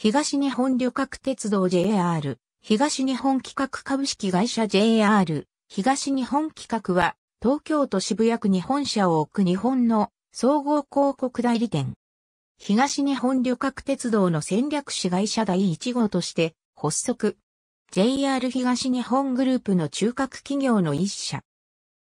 東日本旅客鉄道 JR、東日本企画株式会社 JR、東日本企画は、東京都渋谷区に本社を置く日本の総合広告代理店。東日本旅客鉄道の戦略市会社第1号として発足。JR 東日本グループの中核企業の一社。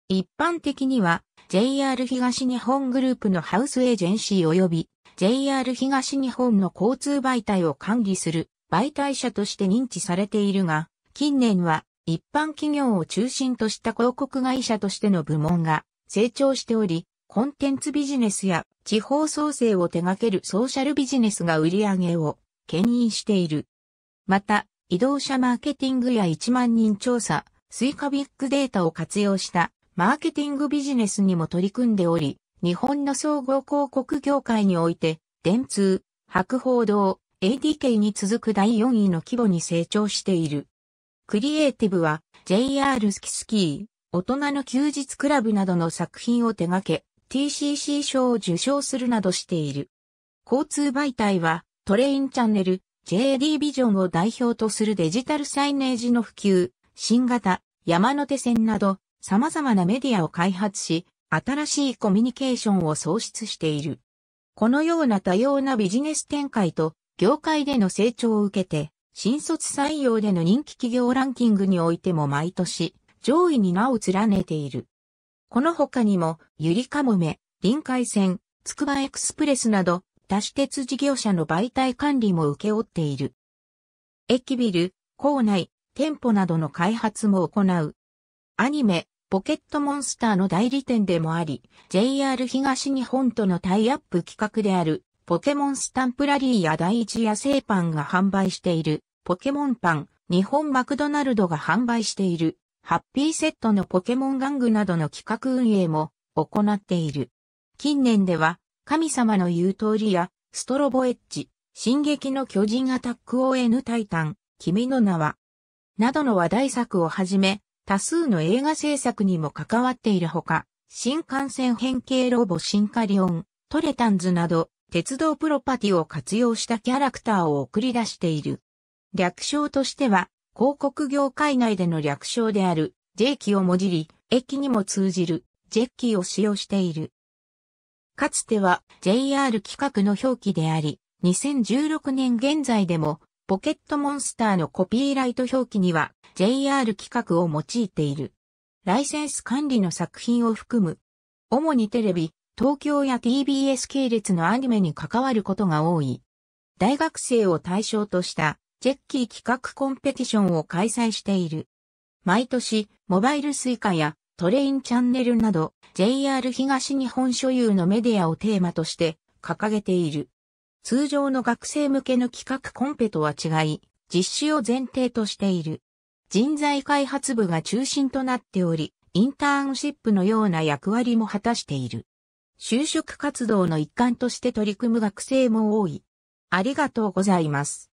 一般的には JR 東日本グループのハウスエージェンシー及び JR 東日本の交通媒体を管理する媒体者として認知されているが、近年は一般企業を中心とした広告会社としての部門が成長しており、コンテンツビジネスや地方創生を手掛けるソーシャルビジネスが売り上げを牽引している。また、移動車マーケティングや1万人調査、スイカビッグデータを活用したマーケティングビジネスにも取り組んでおり、日本の総合広告業界において、電通、博報堂、ADK に続く第4位の規模に成長している。クリエイティブは JR スキスキー、大人の休日クラブなどの作品を手掛け、TCC 賞を受賞するなどしている。交通媒体はトレインチャンネル、JD ビジョンを代表とするデジタルサイネージの普及、新型、山手線など様々なメディアを開発し、新しいコミュニケーションを創出している。このような多様なビジネス展開と業界での成長を受けて、新卒採用での人気企業ランキングにおいても毎年上位に名を連ねている。この他にも、ゆりかもめ、臨海線、つくばエクスプレスなど、多種鉄事業者の媒体管理も請け負っている。駅ビル、校内、店舗などの開発も行う。アニメ、ポケットモンスターの代理店でもあり、JR 東日本とのタイアップ企画である、ポケモンスタンプラリーや第一野生パンが販売している、ポケモンパン、日本マクドナルドが販売している、ハッピーセットのポケモン玩具などの企画運営も行っている。近年では、神様の言う通りや、ストロボエッジ、進撃の巨人アタック ON タイタン、君の名は、などの話題作をはじめ、多数の映画制作にも関わっているほか、新幹線変形ロボシンカリオン、トレタンズなど、鉄道プロパティを活用したキャラクターを送り出している。略称としては、広告業界内での略称である、ジェイキをもじり、駅にも通じる、ジェッキを使用している。かつては JR 企画の表記であり、2016年現在でもポケットモンスターのコピーライト表記には JR 規格を用いている。ライセンス管理の作品を含む。主にテレビ、東京や TBS 系列のアニメに関わることが多い。大学生を対象としたジェッキー企画コンペティションを開催している。毎年、モバイルスイカやトレインチャンネルなど JR 東日本所有のメディアをテーマとして掲げている。通常の学生向けの企画コンペとは違い、実施を前提としている。人材開発部が中心となっており、インターンシップのような役割も果たしている。就職活動の一環として取り組む学生も多い。ありがとうございます。